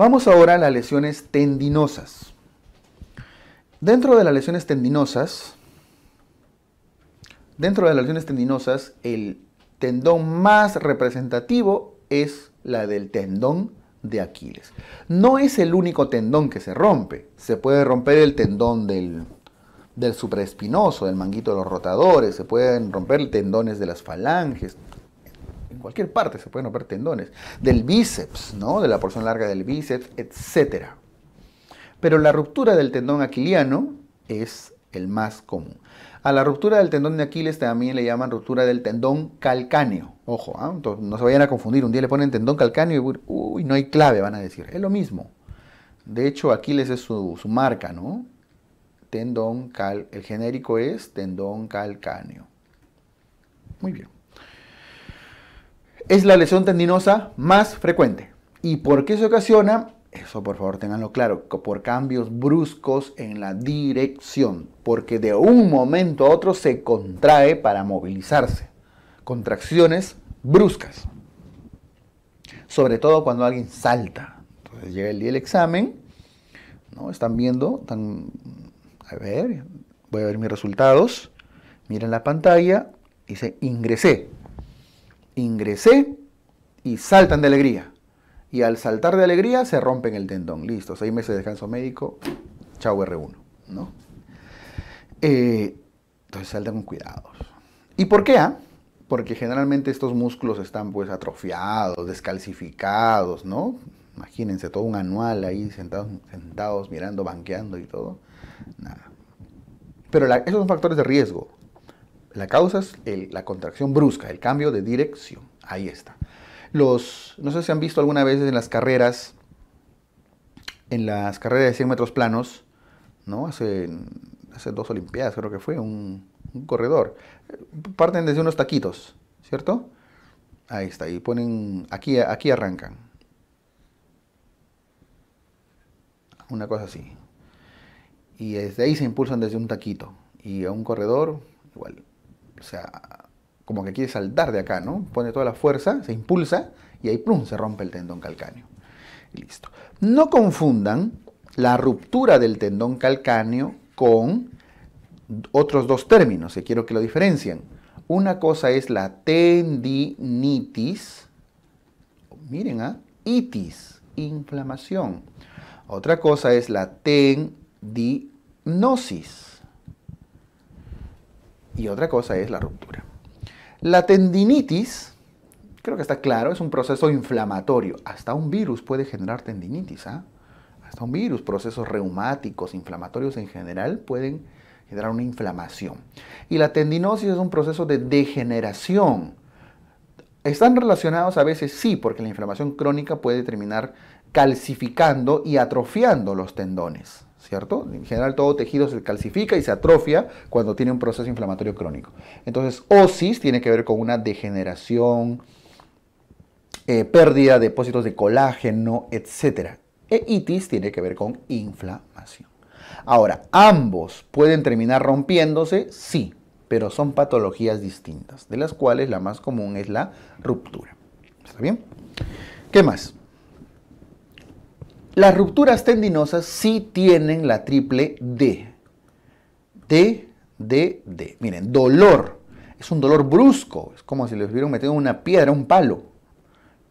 Vamos ahora a las lesiones tendinosas. Dentro de las lesiones tendinosas, dentro de las lesiones tendinosas, el tendón más representativo es la del tendón de Aquiles. No es el único tendón que se rompe. Se puede romper el tendón del, del supraespinoso, del manguito de los rotadores, se pueden romper tendones de las falanges, cualquier parte se pueden romper tendones, del bíceps, ¿no? de la porción larga del bíceps, etc. Pero la ruptura del tendón aquiliano es el más común. A la ruptura del tendón de Aquiles también le llaman ruptura del tendón calcáneo. Ojo, ¿ah? no se vayan a confundir. Un día le ponen tendón calcáneo y no hay clave, van a decir. Es lo mismo. De hecho, Aquiles es su, marca, ¿no? Tendón cal, el genérico es tendón calcáneo. Muy bien es la lesión tendinosa más frecuente. ¿Y por qué se ocasiona? Eso por favor tenganlo claro, por cambios bruscos en la dirección, porque de un momento a otro se contrae para movilizarse. Contracciones bruscas. Sobre todo cuando alguien salta. Entonces llega el día del examen, ¿no? Están viendo, A ver, voy a ver mis resultados. Miren la pantalla, dice ingresé ingresé y saltan de alegría. Y al saltar de alegría se rompen el tendón. Listo, seis meses de descanso médico, chau R1. ¿no? Eh, entonces saltan con cuidados. ¿Y por qué? Ah? Porque generalmente estos músculos están pues atrofiados, descalcificados, ¿no? Imagínense todo un anual ahí sentados, sentados mirando, banqueando y todo. Nada. Pero esos son factores de riesgo. La causa es la contracción brusca, el cambio de dirección. Ahí está. Los, no sé si han visto alguna vez en las carreras, en las carreras de 100 metros planos, ¿no? Hace, hace dos Olimpiadas creo que fue, un, corredor. Parten desde unos taquitos, ¿cierto? Ahí está, y ponen, aquí, aquí arrancan. Una cosa así. Y desde ahí se impulsan desde un taquito. Y a un corredor, igual, o sea, como que quiere saltar de acá, ¿no? Pone toda la fuerza, se impulsa y ahí plum, se rompe el tendón calcáneo. listo. No confundan la ruptura del tendón calcáneo con otros dos términos que quiero que lo diferencien. Una cosa es la tendinitis, miren, ¿ah? itis, inflamación. Otra cosa es la tendinosis y otra cosa es la ruptura. La tendinitis, creo que está claro, es un proceso inflamatorio. Hasta un virus puede generar tendinitis. ¿ah? Hasta un virus, procesos reumáticos, inflamatorios en general, pueden generar una inflamación. Y la tendinosis es un proceso de degeneración. ¿Están relacionados a veces? Sí, porque la inflamación crónica puede terminar calcificando y atrofiando los tendones. ¿cierto? En general todo tejido se calcifica y se atrofia cuando tiene un proceso inflamatorio crónico. Entonces, osis tiene que ver con una degeneración, eh, pérdida de depósitos de colágeno, etc. E itis tiene que ver con inflamación. Ahora, ¿ambos pueden terminar rompiéndose? Sí, pero son patologías distintas, de las cuales la más común es la ruptura. ¿Está bien? ¿Qué más? Las rupturas tendinosas sí tienen la triple D. D, D, D. Miren, dolor. Es un dolor brusco. Es como si les hubieran metido una piedra, un palo.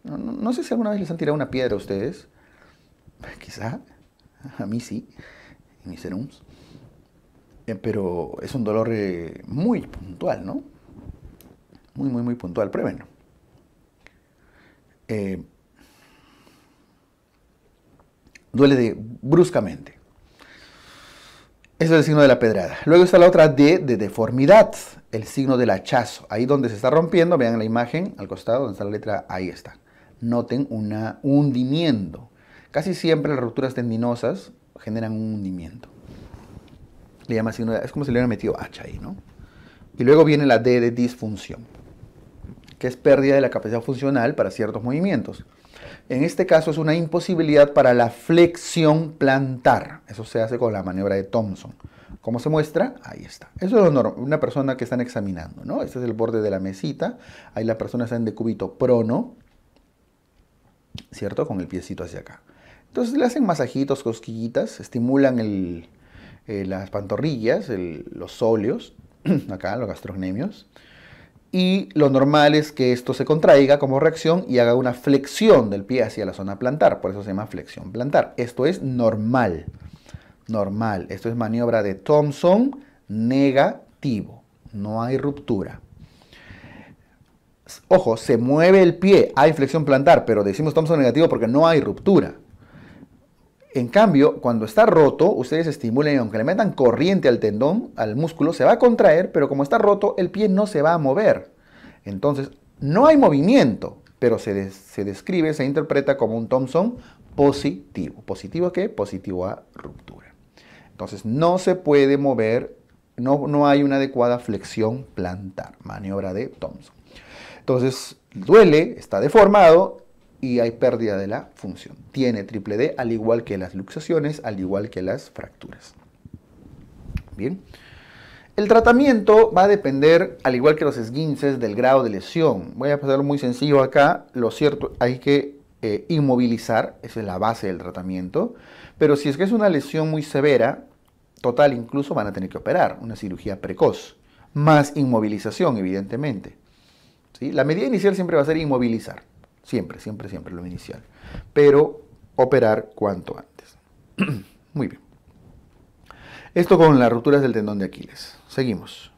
No, sé si alguna vez les han tirado una piedra a ustedes. Quizá. A mí sí. En mis serums. Eh, pero es un dolor eh, muy puntual, ¿no? Muy, muy, muy puntual. Pruébenlo. Eh, duele de, bruscamente. Eso es el signo de la pedrada. Luego está la otra D de deformidad, el signo del hachazo. Ahí donde se está rompiendo, vean la imagen al costado, donde está la letra, ahí está. Noten un hundimiento. Casi siempre las rupturas tendinosas generan un hundimiento. Le llama signo es como si le hubieran metido hacha ahí, ¿no? Y luego viene la D de disfunción, que es pérdida de la capacidad funcional para ciertos movimientos. En este caso es una imposibilidad para la flexión plantar. Eso se hace con la maniobra de Thompson. ¿Cómo se muestra? Ahí está. Eso es lo una persona que están examinando, ¿no? Este es el borde de la mesita. Ahí la persona está en decúbito prono, ¿cierto? Con el piecito hacia acá. Entonces le hacen masajitos, cosquillitas, estimulan eh, las pantorrillas, los óleos, acá, los gastrocnemios y lo normal es que esto se contraiga como reacción y haga una flexión del pie hacia la zona plantar, por eso se llama flexión plantar. Esto es normal, normal. Esto es maniobra de Thompson negativo, no hay ruptura. Ojo, se mueve el pie, hay flexión plantar, pero decimos Thompson negativo porque no hay ruptura. En cambio, cuando está roto, ustedes estimulen aunque le metan corriente al tendón, al músculo, se va a contraer, pero como está roto, el pie no se va a mover. Entonces, no hay movimiento, pero se, describe, se interpreta como un Thompson positivo. ¿Positivo qué? Positivo a ruptura. Entonces, no se puede mover, no, no hay una adecuada flexión plantar, maniobra de Thompson. Entonces, duele, está deformado y hay pérdida de la función. Tiene triple D al igual que las luxaciones, al igual que las fracturas. Bien. El tratamiento va a depender, al igual que los esguinces, del grado de lesión. Voy a pasarlo muy sencillo acá. Lo cierto, hay que eh, inmovilizar, esa es la base del tratamiento. Pero si es que es una lesión muy severa, total incluso van a tener que operar, una cirugía precoz. Más inmovilización, evidentemente. ¿Sí? La medida inicial siempre va a ser inmovilizar. Siempre, siempre, siempre lo inicial. Pero operar cuanto antes. Muy bien. Esto con las rupturas del tendón de Aquiles. Seguimos.